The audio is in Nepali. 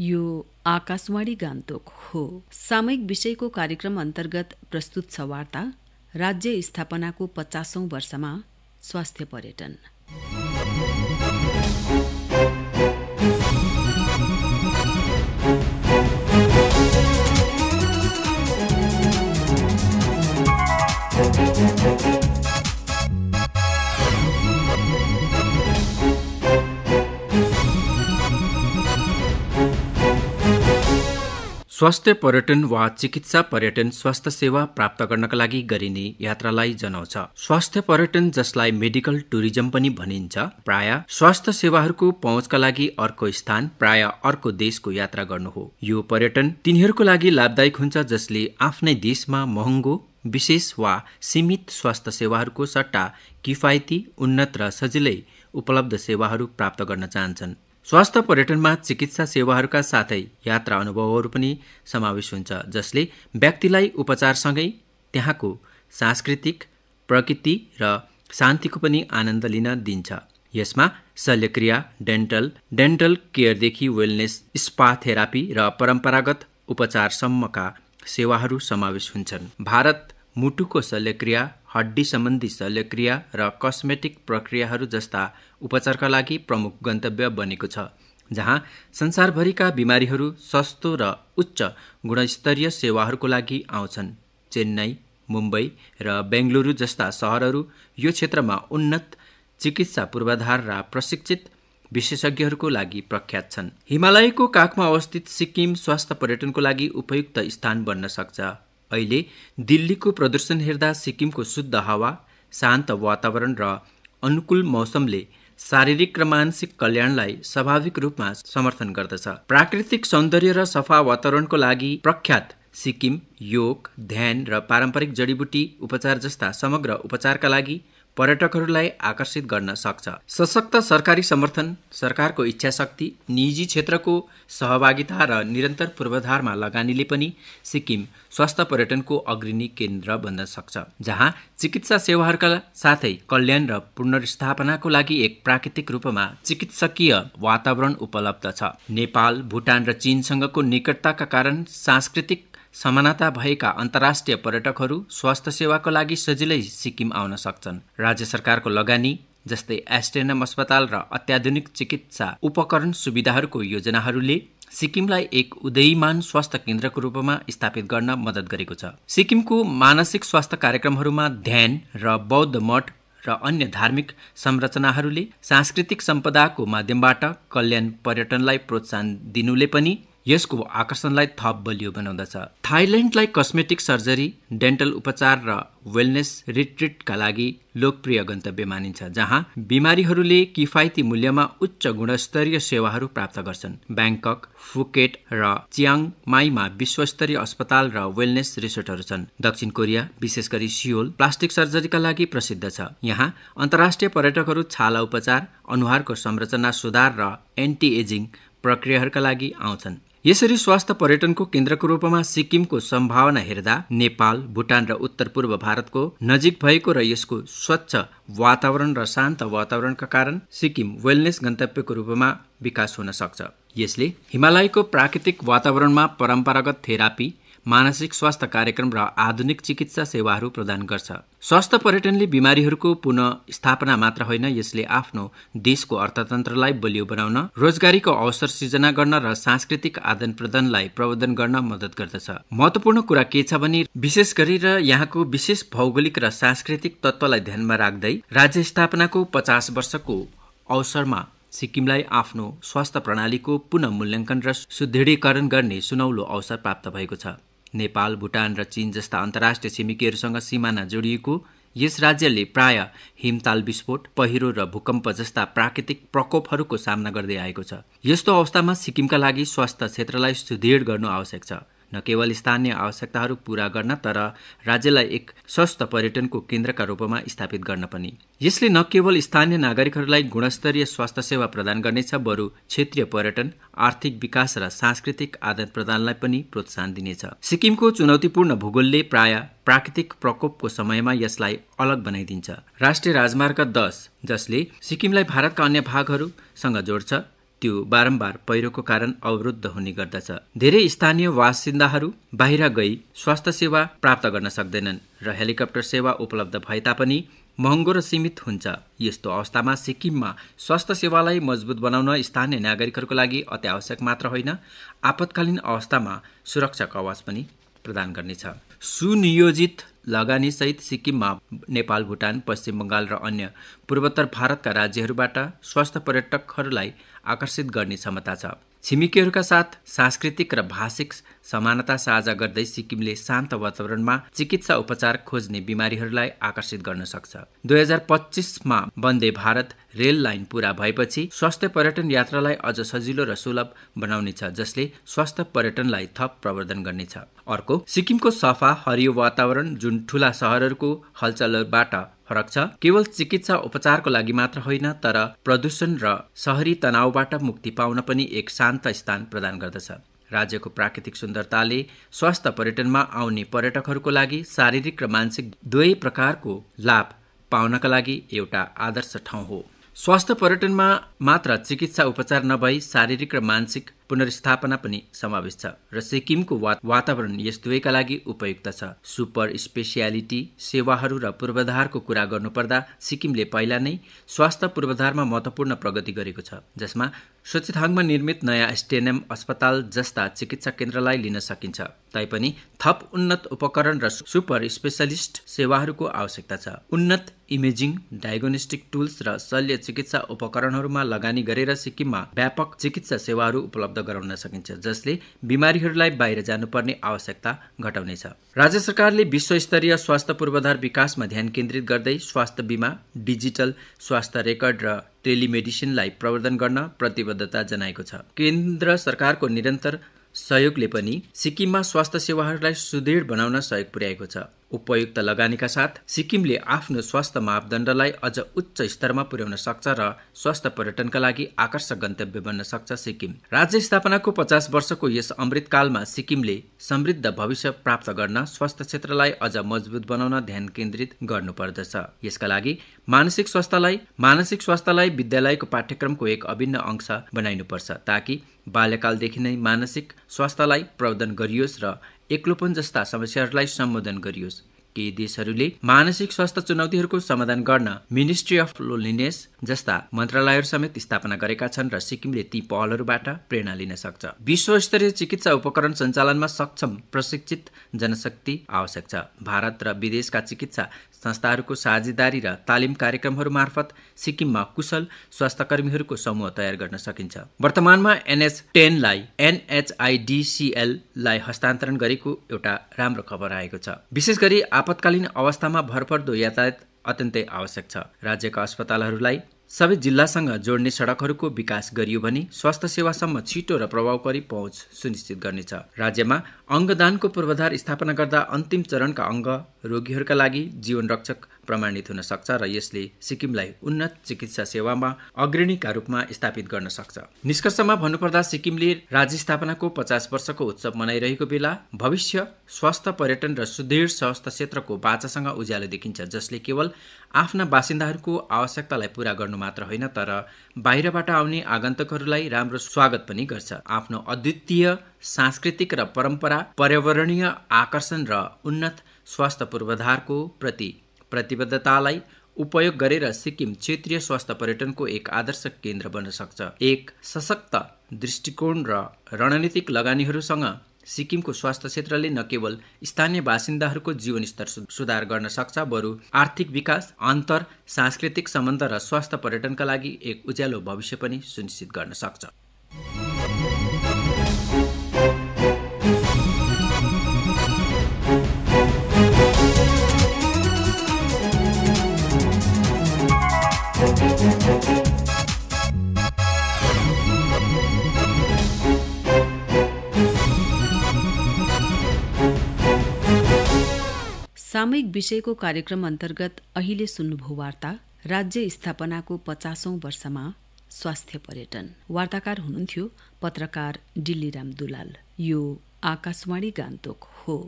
यो आकाशवाणी गान्तोक हो सामयिक विषयको कार्यक्रम अन्तर्गत प्रस्तुत छ वार्ता राज्य स्थापनाको पचासौं वर्षमा स्वास्थ्य पर्यटन स्वास्थ्य पर्यटन वा चिकित्सा पर्यटन स्वास्थ्य सेवा प्राप्त गर्नका लागि गरिने यात्रालाई जनाउँछ स्वास्थ्य पर्यटन जसलाई मेडिकल टुरिज्म पनि भनिन्छ प्राय स्वास्थ्य सेवाहरूको पहुँचका लागि अर्को स्थान प्राय अर्को देशको यात्रा गर्नु हो यो पर्यटन तिनीहरूको लागि लाभदायक हुन्छ जसले आफ्नै देशमा महँगो विशेष वा सीमित स्वास्थ्य सेवाहरूको सट्टा किफायती उन्नत र सजिलै उपलब्ध सेवाहरू प्राप्त गर्न चाहन्छन् स्वास्थ्य पर्यटनमा चिकित्सा सेवाहरूका साथै यात्रा अनुभवहरू पनि समावेश हुन्छ जसले व्यक्तिलाई उपचारसँगै त्यहाँको सांस्कृतिक प्रकृति र शान्तिको पनि आनन्द लिन दिन्छ यसमा शल्यक्रिया डेन्टल डेन्टल केयरदेखि वेलनेस स्पा थेरापी र परम्परागत उपचारसम्मका सेवाहरू समावेश हुन्छन् भारत मुटुको शल्यक्रिया हड्डी सम्बन्धी शल्यक्रिया र कस्मेटिक प्रक्रियाहरू जस्ता उपचारका लागि प्रमुख गन्तव्य बनेको छ जहाँ संसारभरिका बिमारीहरू सस्तो र उच्च गुणस्तरीय सेवाहरूको लागि आउँछन् चेन्नई मुम्बई र बेङ्गलुरू जस्ता सहरहरू यो क्षेत्रमा उन्नत चिकित्सा पूर्वाधार र प्रशिक्षित विशेषज्ञहरूको लागि प्रख्यात छन् हिमालयको काखमा अवस्थित सिक्किम स्वास्थ्य पर्यटनको लागि उपयुक्त स्थान बन्न सक्छ अहिले दिल्लीको प्रदूषण हेर्दा सिक्किमको शुद्ध हावा शान्त वातावरण र अनुकूल मौसमले शारीरिक र मानसिक कल्याणलाई स्वाभाविक रूपमा समर्थन गर्दछ प्राकृतिक सौन्दर्य र सफा वातावरणको लागि प्रख्यात सिक्किम योग ध्यान र पारम्परिक जडीबुटी उपचार जस्ता समग्र उपचारका लागि पर्यटकहरूलाई आकर्षित गर्न सक्छ सशक्त सरकारी समर्थन सरकारको इच्छा शक्ति निजी क्षेत्रको सहभागिता र निरन्तर पूर्वाधारमा लगानीले पनि सिक्किम स्वास्थ्य पर्यटनको अग्रणी केन्द्र बन्न सक्छ जहाँ चिकित्सा सेवाहरूका साथै कल्याण र पुनर्स्थापनाको लागि एक प्राकृतिक रूपमा चिकित्सकीय वातावरण उपलब्ध छ नेपाल भुटान र चीनसँगको निकटताका कारण सांस्कृतिक समानता भएका अन्तर्राष्ट्रिय पर्यटकहरू स्वास्थ्य सेवाको लागि सजिलै सिक्किम आउन सक्छन् राज्य सरकारको लगानी जस्तै एस्टेनम अस्पताल र अत्याधुनिक चिकित्सा उपकरण सुविधाहरूको योजनाहरूले सिक्किमलाई एक उदयमान स्वास्थ्य केन्द्रको रूपमा स्थापित गर्न मद्दत गरेको छ सिक्किमको मानसिक स्वास्थ्य कार्यक्रमहरूमा ध्यान र बौद्ध मठ र अन्य धार्मिक संरचनाहरूले सांस्कृतिक सम्पदाको माध्यमबाट कल्याण पर्यटनलाई प्रोत्साहन दिनुले पनि यसको आकर्षणलाई थप बलियो बनाउँदछ थाइल्यान्डलाई कस्मेटिक सर्जरी डेन्टल उपचार र वेलनेस रिट्रिटका लागि लोकप्रिय गन्तव्य मानिन्छ जहाँ बिमारीहरूले किफायती मूल्यमा उच्च गुणस्तरीय सेवाहरू प्राप्त गर्छन् ब्याङ्कक फुकेट र चियाङ माईमा विश्वस्तरीय अस्पताल र वेलनेस रिसोर्टहरू छन् दक्षिण कोरिया विशेष गरी सियोल प्लास्टिक सर्जरीका लागि प्रसिद्ध छ यहाँ अन्तर्राष्ट्रिय पर्यटकहरू छाला उपचार अनुहारको संरचना सुधार र एन्टी एजिङ प्रक्रियाहरूका लागि आउँछन् यसरी स्वास्थ्य पर्यटनको केन्द्रको रूपमा सिक्किमको सम्भावना हेर्दा नेपाल भुटान र उत्तर पूर्व भारतको नजिक भएको र यसको स्वच्छ वातावरण र शान्त वातावरणका कारण सिक्किम वेलनेस गन्तव्यको रूपमा विकास हुन सक्छ यसले हिमालयको प्राकृतिक वातावरणमा परम्परागत थेरापी मानसिक स्वास्थ्य कार्यक्रम र आधुनिक चिकित्सा सेवाहरू प्रदान गर्छ स्वास्थ्य पर्यटनले बिमारीहरूको पुनः स्थापना मात्र होइन यसले आफ्नो देशको अर्थतन्त्रलाई बलियो बनाउन रोजगारीको अवसर सृजना गर्न र सांस्कृतिक आदान प्रदानलाई प्रवर्धन गर्न मद्दत गर्दछ महत्वपूर्ण कुरा के छ भने विशेष गरेर यहाँको विशेष भौगोलिक र सांस्कृतिक तत्वलाई ध्यानमा राख्दै राज्य स्थापनाको पचास वर्षको अवसरमा सिक्किमलाई आफ्नो स्वास्थ्य प्रणालीको पुनः मूल्याङ्कन र सुदृढीकरण गर्ने सुनौलो अवसर प्राप्त भएको छ नेपाल भुटान र चीन जस्ता अन्तर्राष्ट्रिय छिमेकीहरूसँग सिमाना जोडिएको यस राज्यले प्राय हिमताल विस्फोट पहिरो र भूकम्प जस्ता प्राकृतिक प्रकोपहरूको सामना गर्दै आएको छ यस्तो अवस्थामा सिक्किमका लागि स्वास्थ्य क्षेत्रलाई सुदृढ गर्नु आवश्यक छ न केवल स्थानीय आवश्यकताहरू पूरा गर्न तर राज्यलाई एक स्वस्थ पर्यटनको केन्द्रका रूपमा स्थापित गर्न पनि यसले न केवल स्थानीय नागरिकहरूलाई गुणस्तरीय स्वास्थ्य सेवा प्रदान गर्नेछ बरु क्षेत्रीय पर्यटन आर्थिक विकास र सांस्कृतिक आदान प्रदानलाई पनि प्रोत्साहन दिनेछ सिक्किमको चुनौतीपूर्ण भूगोलले प्राय प्राकृतिक प्रकोपको समयमा यसलाई अलग बनाइदिन्छ राष्ट्रिय राजमार्ग दस जसले सिक्किमलाई भारतका अन्य भागहरूसँग जोड्छ त्यो बारम्बार पहिरोको कारण अवरुद्ध हुने गर्दछ धेरै स्थानीय बासिन्दाहरू बाहिर गई स्वास्थ्य सेवा प्राप्त गर्न सक्दैनन् र हेलिकप्टर सेवा उपलब्ध भए तापनि महँगो र सीमित हुन्छ यस्तो अवस्थामा सिक्किममा स्वास्थ्य सेवालाई मजबुत बनाउन स्थानीय नागरिकहरूको लागि अत्यावश्यक मात्र होइन आपतकालीन अवस्थामा सुरक्षा कवच पनि प्रदान गर्नेछ सुनियोजित लगानीसहित सिक्किममा नेपाल भुटान पश्चिम बङ्गाल र अन्य पूर्वोत्तर भारतका राज्यहरूबाट स्वास्थ्य पर्यटकहरूलाई आकर्षित गर्ने क्षमता छ छिमेकीहरूका साथ सांस्कृतिक र भाषिक समानता साझा गर्दै सिक्किमले शान्त वातावरणमा चिकित्सा उपचार खोज्ने बिमारीहरूलाई आकर्षित गर्न सक्छ दुई हजार पच्चिसमा वन्दे भारत रेल लाइन पूरा भएपछि स्वास्थ्य पर्यटन यात्रालाई अझ सजिलो र सुलभ बनाउनेछ जसले स्वास्थ्य पर्यटनलाई थप प्रवर्धन गर्नेछ अर्को सिक्किमको सफा हरियो वातावरण जुन ठुला सहरहरूको हलचलबाट फरक छ केवल चिकित्सा उपचारको लागि मात्र होइन तर प्रदूषण र सहरी तनावबाट मुक्ति पाउन पनि एक शान्त स्थान प्रदान गर्दछ राज्यको प्राकृतिक सुन्दरताले स्वास्थ्य पर्यटनमा आउने पर्यटकहरूको लागि शारीरिक र मानसिक दुवै प्रकारको लाभ पाउनका लागि एउटा आदर्श ठाउँ हो स्वास्थ्य पर्यटनमा मात्र चिकित्सा उपचार नभई शारीरिक र मानसिक पुनर्स्थापना पनि समावेश छ र सिक्किमको वातावरण यस दुवैका लागि उपयुक्त छ सुपर स्पेसियालिटी सेवाहरू र पूर्वाधारको कुरा गर्नुपर्दा सिक्किमले पहिला नै स्वास्थ्य पूर्वाधारमा महत्त्वपूर्ण प्रगति गरेको छ जसमा सोचेथाङमा निर्मित नयाँ स्टेनएम अस्पताल जस्ता चिकित्सा केन्द्रलाई लिन सकिन्छ तैपनि थप उन्नत उपकरण र सुपर स्पेसलिस्ट सेवाहरूको आवश्यकता छ उन्नत इमेजिङ डायग्नोस्टिक टुल्स र शल्य चिकित्सा उपकरणहरूमा लगानी गरेर सिक्किममा व्यापक चिकित्सा सेवाहरू उपलब्ध उपलब्ध गराउन सकिन्छ जसले बिमारीहरूलाई बाहिर जानुपर्ने आवश्यकता घटाउनेछ राज्य सरकारले विश्वस्तरीय स्वास्थ्य पूर्वाधार विकासमा ध्यान केन्द्रित गर्दै स्वास्थ्य बिमा डिजिटल स्वास्थ्य रेकर्ड र टेलिमेडिसिनलाई प्रवर्धन गर्न प्रतिबद्धता जनाएको छ केन्द्र सरकारको निरन्तर सहयोगले पनि सिक्किममा स्वास्थ्य सेवाहरूलाई सुदृढ बनाउन सहयोग पुर्याएको छ उपयुक्त लगानीका साथ सिक्किमले आफ्नो स्वास्थ्य मापदण्डलाई अझ उच्च स्तरमा पुर्याउन सक्छ र स्वास्थ्य पर्यटनका लागि आकर्षक गन्तव्य बन्न सक्छ सिक्किम राज्य स्थापनाको पचास वर्षको यस अमृतकालमा सिक्किमले समृद्ध भविष्य प्राप्त गर्न स्वास्थ्य क्षेत्रलाई अझ मजबुत बनाउन ध्यान केन्द्रित गर्नुपर्दछ यसका लागि मानसिक स्वास्थ्यलाई मानसिक स्वास्थ्यलाई विद्यालयको पाठ्यक्रमको एक अभिन्न अंश बनाइनुपर्छ ताकि बाल्यकालदेखि नै मानसिक स्वास्थ्यलाई प्रवर्धन गरियोस् र एक्लोपन जस्ता समस्याहरूलाई सम्बोधन गरियोस् केही देशहरूले मानसिक स्वास्थ्य चुनौतीहरूको समाधान गर्न मिनिस्ट्री अफ लोनलिनेस जस्ता मन्त्रालयहरू समेत स्थापना गरेका छन् र सिक्किमले ती पहलहरूबाट प्रेरणा लिन सक्छ विश्वस्तरीय चिकित्सा उपकरण सञ्चालनमा सक्षम प्रशिक्षित जनशक्ति आवश्यक छ भारत र विदेशका चिकित्सा संस्थाहरूको साझेदारी र तालिम कार्यक्रमहरू मार्फत सिक्किममा कुशल स्वास्थ्यकर्मीहरूको समूह तयार गर्न सकिन्छ वर्तमानमा एनएच टेनलाई एनएचआइडिसिएललाई हस्तान्तरण गरेको एउटा राम्रो खबर आएको छ विशेष गरी आपतकालीन अवस्थामा भरपर्दो यातायात अत्यन्तै आवश्यक छ राज्यका अस्पतालहरूलाई सबै जिल्लासँग जोड्ने सडकहरूको विकास गरियो भने स्वास्थ्य सेवासम्म छिटो र प्रभावकारी पहुँच सुनिश्चित गर्नेछ राज्यमा अङ्गदानको पूर्वाधार स्थापना गर्दा अन्तिम चरणका अङ्ग रोगीहरूका लागि जीवन रक्षक प्रमाणित हुन सक्छ र यसले सिक्किमलाई उन्नत चिकित्सा सेवामा अग्रणीका रूपमा स्थापित गर्न सक्छ निष्कर्षमा भन्नुपर्दा सिक्किमले राज्य स्थापनाको पचास वर्षको उत्सव मनाइरहेको बेला भविष्य स्वास्थ्य पर्यटन र सुदृढ स्वास्थ्य क्षेत्रको बाचासँग उज्यालो देखिन्छ जसले केवल आफ्ना बासिन्दाहरूको आवश्यकतालाई पूरा गर्नु मात्र होइन तर बाहिरबाट आउने आगन्तकहरूलाई राम्रो स्वागत पनि गर्छ आफ्नो अद्वितीय सांस्कृतिक र परम्परा पर्यावरणीय आकर्षण र उन्नत स्वास्थ्य पूर्वाधारको प्रति प्रतिबद्धतालाई उपयोग गरेर सिक्किम क्षेत्रीय स्वास्थ्य पर्यटनको एक आदर्श केन्द्र बन्न सक्छ एक सशक्त दृष्टिकोण र रणनीतिक लगानीहरूसँग सिक्किमको स्वास्थ्य क्षेत्रले न केवल स्थानीय बासिन्दाहरूको जीवनस्तर सुधार गर्न सक्छ बरु आर्थिक विकास अन्तर सांस्कृतिक सम्बन्ध र स्वास्थ्य पर्यटनका लागि एक उज्यालो भविष्य पनि सुनिश्चित गर्न सक्छ सामयिक विषयको कार्यक्रम अन्तर्गत अहिले सुन्नुभयो वार्ता राज्य स्थापनाको पचासौं वर्षमा स्वास्थ्य पर्यटन वार्ताकार हुनुहुन्थ्यो पत्रकार डिल्लीराम दुलाल यो आकाशवाणी गान्तोक हो